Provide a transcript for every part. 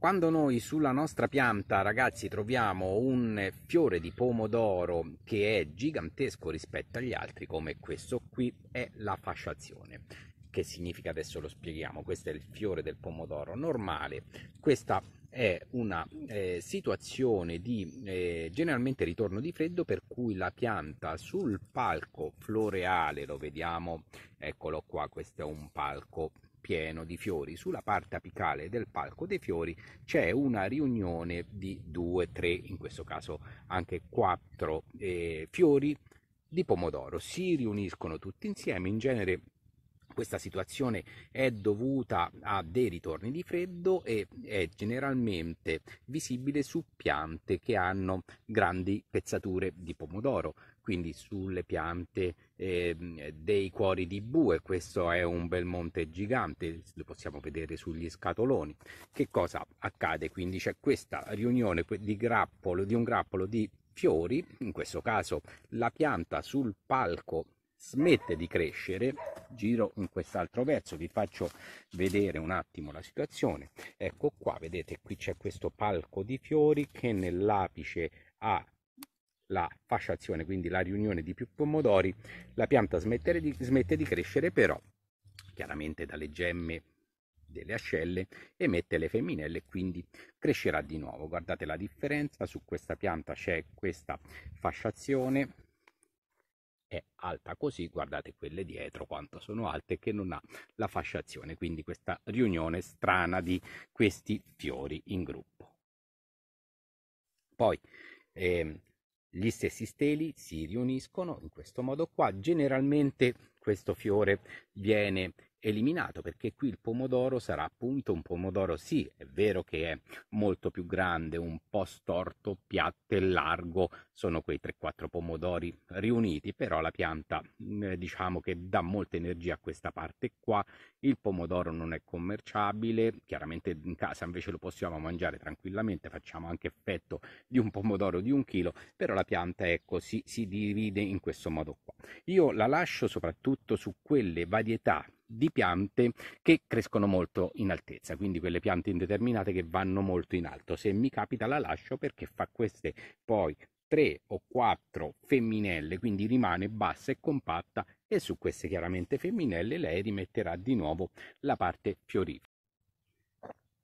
Quando noi sulla nostra pianta, ragazzi, troviamo un fiore di pomodoro che è gigantesco rispetto agli altri, come questo qui, è la fasciazione. Che significa adesso lo spieghiamo, questo è il fiore del pomodoro normale, questa è una eh, situazione di eh, generalmente ritorno di freddo per cui la pianta sul palco floreale, lo vediamo, eccolo qua, questo è un palco floreale pieno di fiori. Sulla parte apicale del palco dei fiori c'è una riunione di due, tre, in questo caso anche quattro eh, fiori di pomodoro. Si riuniscono tutti insieme, in genere questa situazione è dovuta a dei ritorni di freddo e è generalmente visibile su piante che hanno grandi pezzature di pomodoro quindi sulle piante eh, dei cuori di bue, questo è un bel monte gigante, lo possiamo vedere sugli scatoloni. Che cosa accade? Quindi c'è questa riunione di, grappolo, di un grappolo di fiori, in questo caso la pianta sul palco smette di crescere, giro in quest'altro verso, vi faccio vedere un attimo la situazione. Ecco qua, vedete, qui c'è questo palco di fiori che nell'apice ha la fasciazione, quindi la riunione di più pomodori, la pianta di, smette di crescere però chiaramente dalle gemme delle ascelle emette le femminelle quindi crescerà di nuovo guardate la differenza su questa pianta c'è questa fasciazione è alta così guardate quelle dietro quanto sono alte che non ha la fasciazione quindi questa riunione strana di questi fiori in gruppo poi eh, gli stessi steli si riuniscono in questo modo qua, generalmente questo fiore viene eliminato perché qui il pomodoro sarà appunto un pomodoro sì è vero che è molto più grande un po' storto piatto e largo sono quei 3-4 pomodori riuniti però la pianta eh, diciamo che dà molta energia a questa parte qua il pomodoro non è commerciabile chiaramente in casa invece lo possiamo mangiare tranquillamente facciamo anche effetto di un pomodoro di un chilo però la pianta è così ecco, si divide in questo modo qua io la lascio soprattutto su quelle varietà di piante che crescono molto in altezza, quindi quelle piante indeterminate che vanno molto in alto. Se mi capita la lascio perché fa queste poi tre o quattro femminelle, quindi rimane bassa e compatta e su queste chiaramente femminelle lei rimetterà di nuovo la parte fiorita.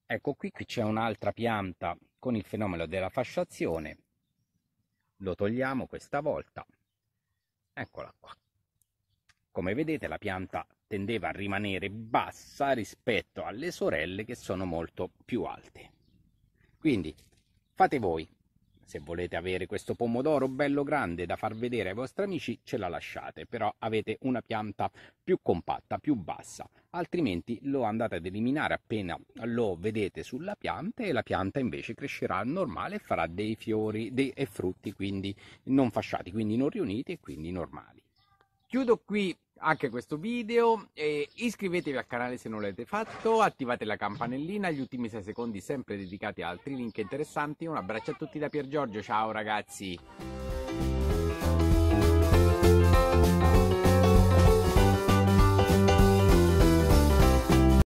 Ecco qui, qui c'è un'altra pianta con il fenomeno della fasciazione, lo togliamo questa volta, eccola qua. Come vedete la pianta tendeva a rimanere bassa rispetto alle sorelle che sono molto più alte. Quindi fate voi, se volete avere questo pomodoro bello grande da far vedere ai vostri amici, ce la lasciate, però avete una pianta più compatta, più bassa, altrimenti lo andate ad eliminare appena lo vedete sulla pianta e la pianta invece crescerà normale e farà dei fiori dei, e frutti quindi non fasciati, quindi non riuniti e quindi normali. Chiudo qui anche questo video e iscrivetevi al canale se non l'avete fatto, attivate la campanellina, gli ultimi 6 secondi sempre dedicati a altri link interessanti. Un abbraccio a tutti da Pier Giorgio, ciao ragazzi!